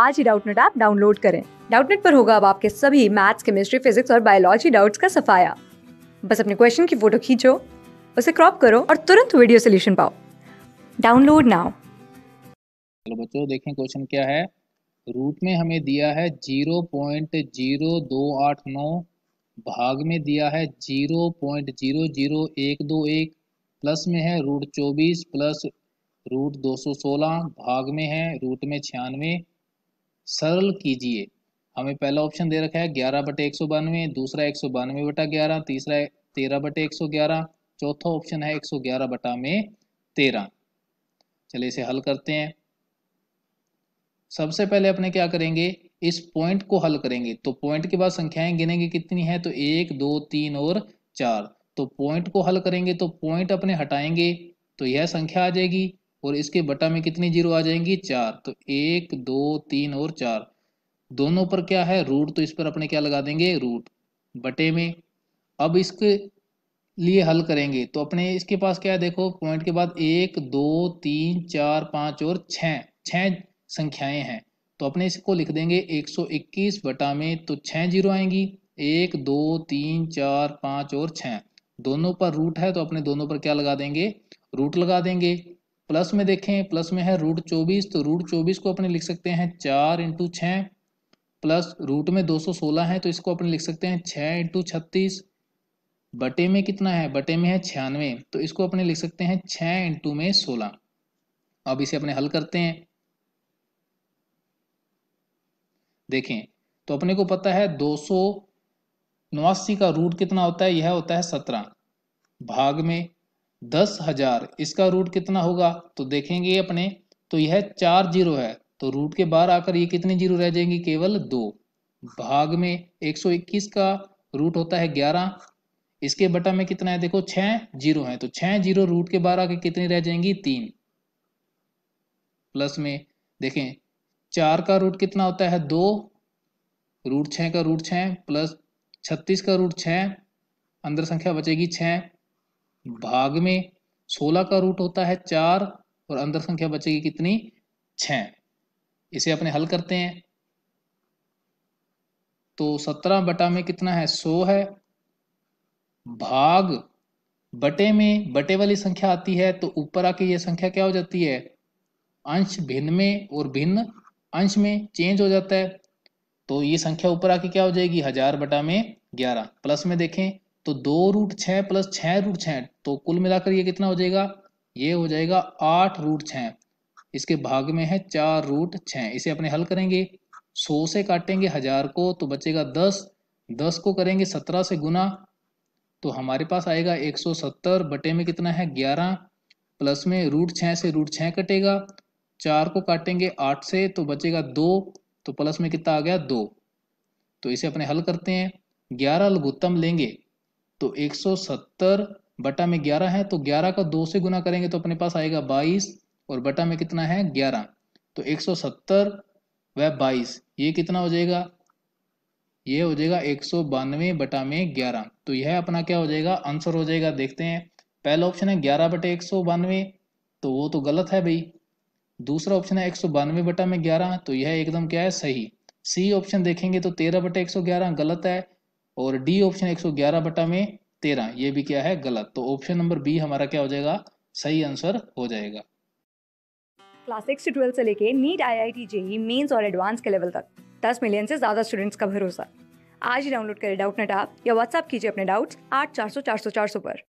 आज ही Doubtnut app download करें डाउटनेट पर होगा अब आपके सभी मैथ्स केमिस्ट्री फिजिक्स और बायोलॉजी डाउट्स का सफाया बस अपने क्वेश्चन की फोटो खींचो उसे क्रॉप करो और तुरंत वीडियो सोल्यूशन पाओ डाउनलोड नाउ बच्चों देखें क्वेश्चन क्या है रूट में हमें दिया है जीरो पॉइंट जीरो दो आठ नौ भाग में दिया है जीरो पॉइंट जीरो जीरो एक दो एक प्लस में है रूट चौबीस प्लस रूट दो सौ सोलह भाग में है रूट में छियानवे सरल कीजिए हमें पहला ऑप्शन दे रखा है ग्यारह बटे एक सौ बानवे दूसरा एक सौ बानवे बटा ग्यारह तीसरा तेरह बटे एक सौ ग्यारह चौथा ऑप्शन है एक सौ ग्यारह बटा में तेरह चलिए इसे हल करते हैं सबसे पहले अपने क्या करेंगे इस पॉइंट को हल करेंगे तो पॉइंट के बाद संख्याएं गिनेंगे कितनी है तो एक दो तीन और चार तो पॉइंट को हल करेंगे तो पॉइंट अपने हटाएंगे तो यह संख्या आ जाएगी और इसके बटा में कितनी जीरो आ जाएंगी चार तो एक दो तीन और चार दोनों पर क्या है रूट तो इस पर अपने क्या लगा देंगे रूट बटे में अब इसके लिए हल करेंगे तो अपने इसके पास क्या है देखो पॉइंट के बाद एक दो तीन चार पाँच और छ छः संख्याएं हैं तो अपने इसको लिख देंगे 121 बटा में तो छः जीरो आएंगी एक दो तीन चार पाँच और छ दोनों पर रूट है तो अपने दोनों पर क्या लगा देंगे रूट लगा देंगे प्लस में देखें प्लस में है रूट चौबीस तो रूट चौबीस को अपने लिख सकते हैं चार इंटू छः प्लस रूट में दो सौ सोलह है तो इसको अपने लिख सकते हैं छः इंटू छत्तीस बटे में कितना है बटे में है छियानवे तो इसको अपने लिख सकते हैं छः इंटू में सोलह अब इसे अपने हल करते हैं देखें तो अपने को पता है दो सौ नवासी का रूट कितना होता है यह होता है सत्रह भाग में दस हजार इसका रूट कितना होगा तो देखेंगे अपने तो यह चार जीरो है तो रूट के बाहर आकर ये कितने जीरो रह जाएंगे केवल दो भाग में 121 का रूट होता है 11 इसके बटा में कितना है देखो छह जीरो है तो छह जीरो रूट के बाहर आके कितनी रह जाएंगी तीन प्लस में देखें चार का रूट कितना होता है दो रूट छ का रूट छ प्लस छत्तीस का रूट छ अंदर संख्या बचेगी छह भाग में सोलह का रूट होता है चार और अंदर संख्या बचेगी कितनी छ इसे अपने हल करते हैं तो सत्रह बटा में कितना है सो है भाग बटे में बटे वाली संख्या आती है तो ऊपर आके ये संख्या क्या हो जाती है अंश भिन्न में और भिन्न अंश में चेंज हो जाता है तो ये संख्या ऊपर आके क्या हो जाएगी हजार बटा में ग्यारह प्लस में देखें तो दो रूट छः प्लस छः रूट छः तो कुल मिलाकर ये कितना हो जाएगा ये हो जाएगा आठ रूट छः इसके भाग में है चार रूट छः इसे अपने हल करेंगे सौ से काटेंगे हजार को तो बचेगा दस दस को करेंगे सत्रह से गुना तो हमारे पास आएगा एक सौ सत्तर बटे में कितना है ग्यारह प्लस में रूट छः से रूट छः कटेगा चार को काटेंगे आठ से तो बचेगा दो तो प्लस में कितना आ गया दो तो इसे अपने हल करते हैं ग्यारह लघुत्तम लेंगे तो 170 बटा में 11 है तो 11 का 2 से गुना करेंगे तो अपने पास आएगा 22 और बटा में कितना है 11 तो 170 व 22 ये कितना हो जाएगा ये हो जाएगा एक सौ बानवे बटा में ग्यारह तो यह अपना क्या हो जाएगा आंसर हो जाएगा देखते हैं पहला ऑप्शन है ग्यारह बटे एक सौ बानवे तो वो तो गलत है भाई दूसरा ऑप्शन है एक सौ बानवे बटा में ग्यारह तो यह एकदम क्या है सही सी ऑप्शन देखेंगे तो तेरह बटे एक सौ ग्यारह गलत है और डी ऑप्शन 111 बटा में 13 ये भी क्या है गलत तो ऑप्शन नंबर बी हमारा क्या हो जाएगा सही आंसर हो जाएगा क्लास सिक्स से ट्वेल्थ से लेके NEET I I T JEE mains और एडवांस के लेवल तक दस मिलियन से ज्यादा स्टूडेंट्स का भरोसा आज ही डाउनलोड करें डाउट नेट आप या व्हाट्सअप कीजिए अपने डाउट्स आठ चार सौ चार सौ चार सौ पर